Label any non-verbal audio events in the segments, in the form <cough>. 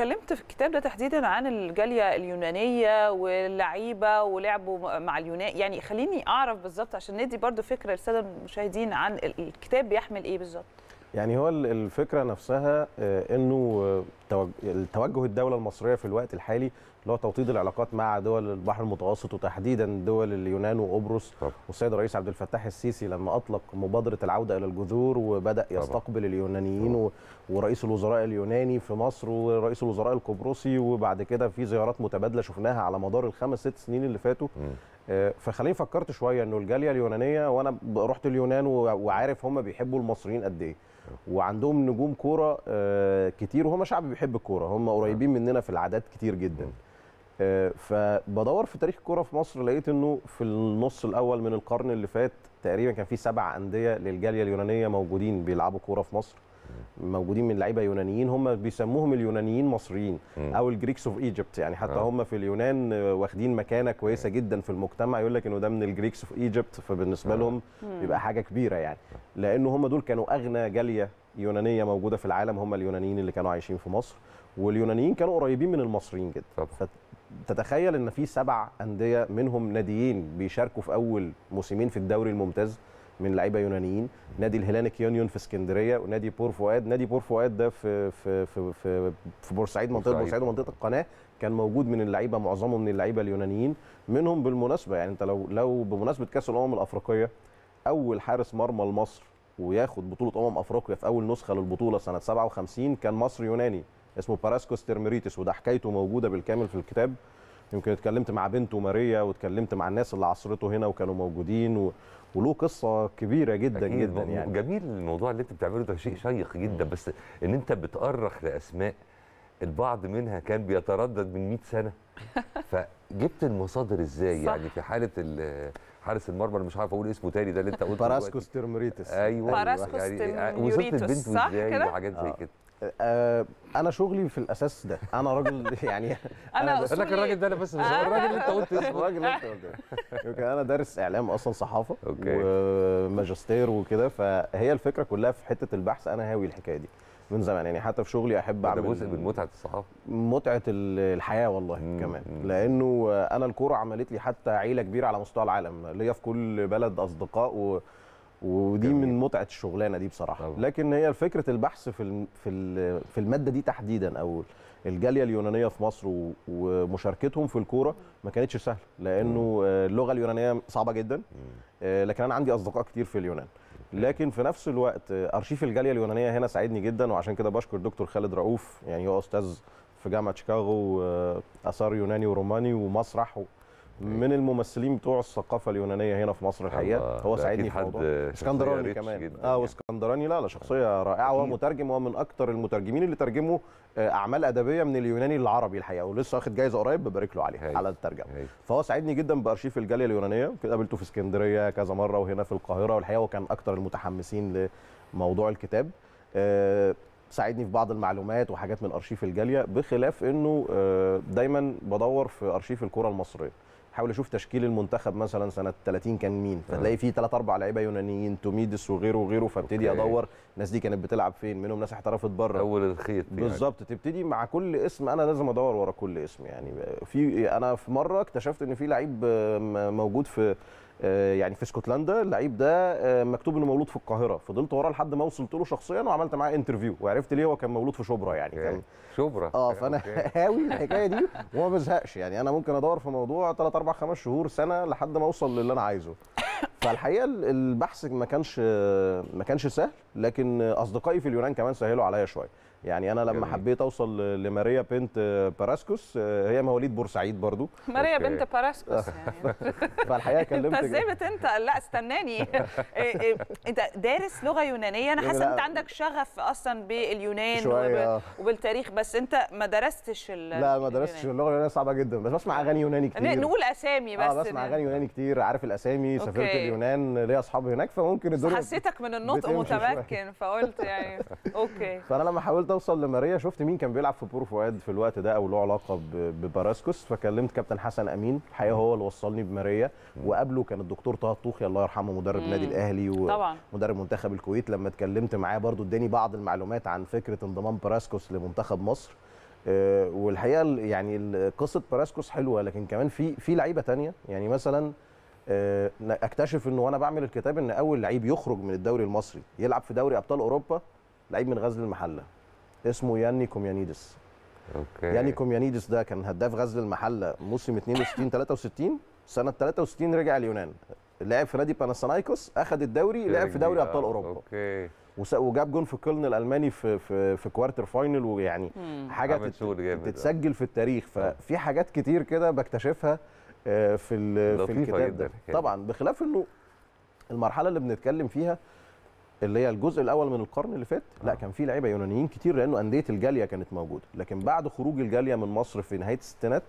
اتكلمت في الكتاب ده تحديدا عن الجاليه اليونانيه واللعيبه ولعبوا مع اليونان يعني خليني اعرف بالظبط عشان ندي برضو فكره للساده المشاهدين عن الكتاب بيحمل ايه بالظبط يعني هو الفكره نفسها آه، انه التوجه الدوله المصريه في الوقت الحالي اللي هو توطيد العلاقات مع دول البحر المتوسط وتحديدا دول اليونان وقبرص والسيد الرئيس عبد الفتاح السيسي لما اطلق مبادره العوده الى الجذور وبدا يستقبل اليونانيين ورئيس الوزراء اليوناني في مصر ورئيس الوزراء القبرصي وبعد كده في زيارات متبادله شفناها على مدار الخمس ست سنين اللي فاتوا آه، فخليني فكرت شويه انه الجاليه اليونانيه وانا رحت اليونان وعارف هم بيحبوا المصريين قد ايه وعندهم نجوم كوره آه، كتير وهم شعب بيحب الكوره هم نعم. قريبين مننا في العادات كتير جدا نعم. آه، فبدور في تاريخ الكوره في مصر لقيت انه في النص الاول من القرن اللي فات تقريبا كان في سبع انديه للجاليه اليونانيه موجودين بيلعبوا كوره في مصر نعم. موجودين من لعيبه يونانيين هم بيسموهم اليونانيين مصريين او الجريكس اوف ايجيبت يعني حتى هم في اليونان آه، واخدين مكانه كويسه جدا في المجتمع يقول لك انه ده من الجريكس اوف ايجيبت فبالنسبه لهم بيبقى حاجه كبيره يعني لانه هم دول كانوا اغنى جاليه يونانيه موجوده في العالم هم اليونانيين اللي كانوا عايشين في مصر واليونانيين كانوا قريبين من المصريين جدا فتتخيل ان في سبع انديه منهم ناديين بيشاركوا في اول موسمين في الدوري الممتاز من لعيبه يونانيين نادي الهلانك يونيون في اسكندريه ونادي بور فؤاد نادي بور فؤاد ده في في في في, في بورسعيد منطقه بورسعيد ومنطقه القناه كان موجود من اللعيبه معظمه من اللعيبه اليونانيين منهم بالمناسبه يعني انت لو لو بمناسبه كاس الامم الافريقيه اول حارس مرمى لمصر وياخد بطوله امم افريقيا في اول نسخه للبطوله سنه 57 كان مصري يوناني اسمه باراسكوس تيرميريتس وده حكايته موجوده بالكامل في الكتاب يمكن اتكلمت مع بنته ماريا واتكلمت مع الناس اللي عصرته هنا وكانوا موجودين و... وله قصه كبيره جدا جدا يعني جميل الموضوع اللي انت بتعمله ده شيء شيق جدا بس ان انت بتأرخ لاسماء البعض منها كان بيتردد من 100 سنه <laughs> فجبت المصادر ازاي يعني صح. يعني في حاله حارس المرمى اللي مش عارف اقول اسمه تاني ده اللي انت قلته باراسكوس تيرموريتس ايوه, أيوة، باراسكوس يعني آه، صح كده ازاي وحاجات زي كده آه، آه، انا شغلي في الاساس ده انا راجل <laughs> يعني انا اقول لك الراجل ده انا بس مش الراجل اللي انت قلت اسمه الراجل <laughs> اللي انت قلته انا دارس اعلام اصلا صحافه وماجستير وكده فهي الفكره كلها في حته البحث انا هاوي الحكايه دي من زمان يعني حتى في شغلي احب اعمل ده جزء من متعه الصحافه متعه الحياه والله مم. كمان لانه انا الكوره عملت لي حتى عيله كبيره على مستوى العالم ليا في كل بلد اصدقاء و... ودي جميل. من متعه الشغلانه دي بصراحه طبعا. لكن هي فكره البحث في في في الماده دي تحديدا او الجاليه اليونانيه في مصر ومشاركتهم في الكوره ما كانتش سهله لانه آه، اللغه اليونانيه صعبه جدا آه، لكن انا عندي اصدقاء كتير في اليونان لكن في نفس الوقت ارشيف الجاليه اليونانيه هنا ساعدني جدا وعشان كده بشكر دكتور خالد رؤوف يعني هو استاذ في جامعه شيكاغو آه، اثار يوناني وروماني ومسرح من إيه. الممثلين بتوع الثقافه اليونانيه هنا في مصر الحقيقه هو ساعدني في الموضوع اسكندراني كمان اه يعني. واسكندراني لا لا آه. شخصيه رائعه ومترجم ومن أكثر المترجمين اللي ترجموا آه، اعمال ادبيه من اليوناني للعربي الحقيقه ولسه واخد جايزه قريب ببارك له عليها على الترجمه فهو ساعدني جدا بارشيف الجاليه اليونانيه قابلته في اسكندريه كذا مره وهنا في القاهره والحقيقه وكان أكثر المتحمسين لموضوع الكتاب أه ساعدني في بعض المعلومات وحاجات من ارشيف الجاليه بخلاف انه آه، دايما بدور في ارشيف الكره المصريه حاول اشوف تشكيل المنتخب مثلا سنه 30 كان مين فتلاقي فيه ثلاث اربع لعيبه يونانيين توميدس وغيره وغيره فابتدي ادور الناس دي كانت بتلعب فين منهم ناس احترفت بره اول الخيط بالظبط يعني. تبتدي مع كل اسم انا لازم ادور ورا كل اسم يعني في انا في مره اكتشفت ان في لعيب موجود في آه، يعني في اسكتلندا اللعيب ده آه، مكتوب انه مولود في القاهره فضلت وراه لحد ما وصلت له شخصيا وعملت معاه انترفيو وعرفت ليه هو كان مولود في شبرا يعني كان شبرا اه فانا <laughs> هاوي الحكايه دي وما بزهقش يعني انا ممكن ادور في موضوع 3 4 5 شهور سنه لحد ما اوصل للي انا عايزه <laughs> فالحقيقه البحث ما كانش ما كانش سهل لكن اصدقائي في اليونان كمان سهلوا عليا شويه يعني انا لما جميل. حبيت اوصل لماريا بنت باراسكوس آه، هي مواليد بورسعيد برضو ماريا أوكي. بنت باراسكوس <laughs> يعني فالحقيقه <laughs> كلمت انت ازاي انت لا استناني <laughs> إيه، إيه، انت دارس لغه يونانيه انا حاسه انت عندك شغف اصلا باليونان شوية. آه. وبالتاريخ بس انت ما درستش لا ما درستش اللغه اليونانيه صعبه جدا بس بسمع اغاني يوناني كتير نقول اسامي آه، بس اه بسمع يعني. اغاني يوناني كتير عارف الاسامي سافرت اليونان ليا اصحاب هناك فممكن حسيتك من النطق متمكن فقلت يعني اوكي فانا لما حاولت قدرت اوصل لماريا شفت مين كان بيلعب في بور فؤاد في الوقت ده او له علاقه بباراسكوس فكلمت كابتن حسن امين الحقيقه هو اللي وصلني بماريا وقبله كان الدكتور طه الطوخي الله يرحمه مدرب النادي الاهلي ومدرب منتخب الكويت لما اتكلمت معاه برضو اداني بعض المعلومات عن فكره انضمام باراسكوس لمنتخب مصر آه، والحقيقه يعني قصه باراسكوس حلوه لكن كمان في في لعيبه ثانيه يعني مثلا آه، اكتشف انه وانا بعمل الكتاب ان اول لعيب يخرج من الدوري المصري يلعب في دوري ابطال اوروبا لعيب من غزل المحله اسمه ياني كوميانيدس اوكي ياني كوميانيدس ده كان هداف غزل المحله موسم 62 63 سنه 63 رجع اليونان لعب في نادي باناسانايكوس اخذ الدوري لعب في دوري ابطال اوروبا اوكي وجاب جون في كولن الالماني في في, في كوارتر فاينل ويعني حاجه تتسجل في التاريخ آه. ففي حاجات كتير كده بكتشفها آه، في في الكتاب ده طبعا بخلاف انه المرحله اللي بنتكلم فيها اللي هي الجزء الاول من القرن اللي فات لا آه. كان في لعيبه يونانيين كتير لانه انديه الجاليه كانت موجوده لكن بعد خروج الجاليه من مصر في نهايه الستينات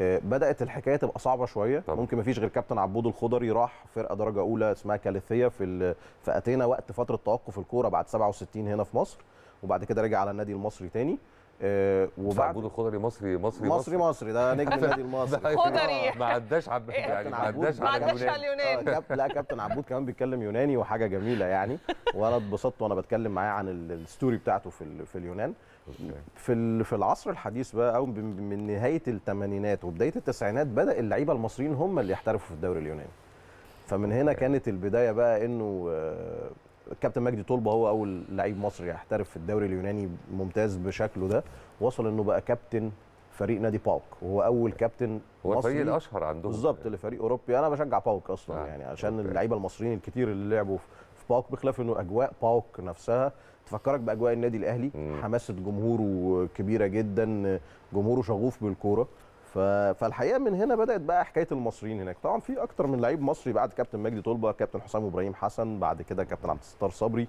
آه، بدات الحكايه تبقى صعبه شويه طبعا. ممكن ما فيش غير كابتن عبود الخضري راح فرقه درجه اولى اسمها كاليثيه في في اتينا وقت فتره توقف الكوره بعد 67 هنا في مصر وبعد كده رجع على النادي المصري تاني آه، وبعد عبود الخضري مصري مصري مصري مصري ده نجم النادي <laughs> المصري خضري ما عداش عب... يعني ما عداش على اليوناني آه، لا كابتن عبود كمان بيتكلم يوناني وحاجه جميله يعني وانا اتبسطت وانا بتكلم معاه عن الستوري بتاعته في في اليونان في في العصر الحديث بقى او من نهايه الثمانينات وبدايه التسعينات بدا اللعيبه المصريين هم اللي يحترفوا في الدوري اليوناني فمن هنا كانت البدايه بقى انه آه، كابتن مجدي طلبه هو اول لعيب مصري يحترف في الدوري اليوناني ممتاز بشكله ده وصل انه بقى كابتن فريق نادي باوك وهو اول كابتن هو مصري الفريق الاشهر عندهم بالظبط يعني. لفريق اوروبي انا بشجع باوك اصلا آه. يعني عشان اللعيبه المصريين الكتير اللي لعبوا في باوك بخلاف انه اجواء باوك نفسها تفكرك باجواء النادي الاهلي حماسه جمهوره كبيره جدا جمهوره شغوف بالكوره فالحقيقه من هنا بدات بقى حكايه المصريين هناك طبعا في اكتر من لعيب مصري بعد كابتن مجدي طلبه كابتن حسام ابراهيم حسن بعد كده كابتن عبد الستار صبري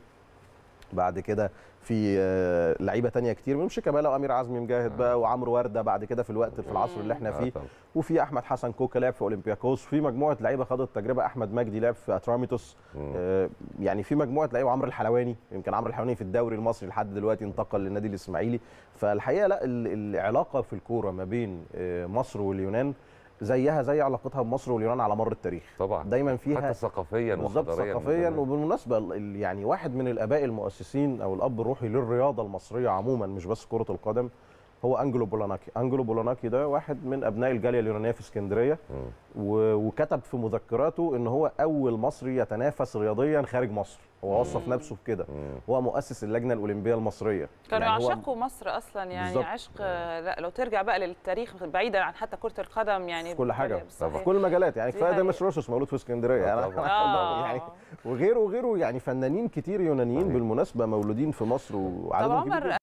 بعد كده في آه، لعيبه تانية كتير من شيكابالا وامير عزمي مجاهد بقى وعمرو ورده بعد كده في الوقت في العصر اللي احنا فيه آه، وفي احمد حسن كوكا لعب في اولمبياكوس في مجموعه لعيبه خدت تجربه احمد مجدي لعب في اتراميتوس آه، يعني في مجموعه لعيبه عمرو الحلواني يمكن عمرو الحلواني في الدوري المصري لحد دلوقتي انتقل للنادي الاسماعيلي فالحقيقه لا العلاقه في الكوره ما بين مصر واليونان زيها زي علاقتها بمصر واليونان على مر التاريخ طبعا دايما فيها حتى ثقافيا بالظبط ثقافيا وبالمناسبه يعني واحد من الاباء المؤسسين او الاب الروحي للرياضه المصريه عموما مش بس كره القدم هو انجلو بولاناكي انجلو بولاناكي ده واحد من ابناء الجاليه اليونانيه في اسكندريه وكتب في مذكراته ان هو اول مصري يتنافس رياضيا خارج مصر هو وصف نفسه بكده هو مؤسس اللجنه الاولمبيه المصريه كانوا يعني يعشقوا مصر اصلا يعني بالزبط. عشق لا لو ترجع بقى للتاريخ بعيدا عن حتى كره القدم يعني كل حاجه في كل المجالات يعني كفايه دايما روسوس مولود في اسكندريه يعني, <laughs> يعني, آه. يعني وغيره وغيره يعني فنانين كتير يونانيين بالمناسبه مولودين في مصر وعلى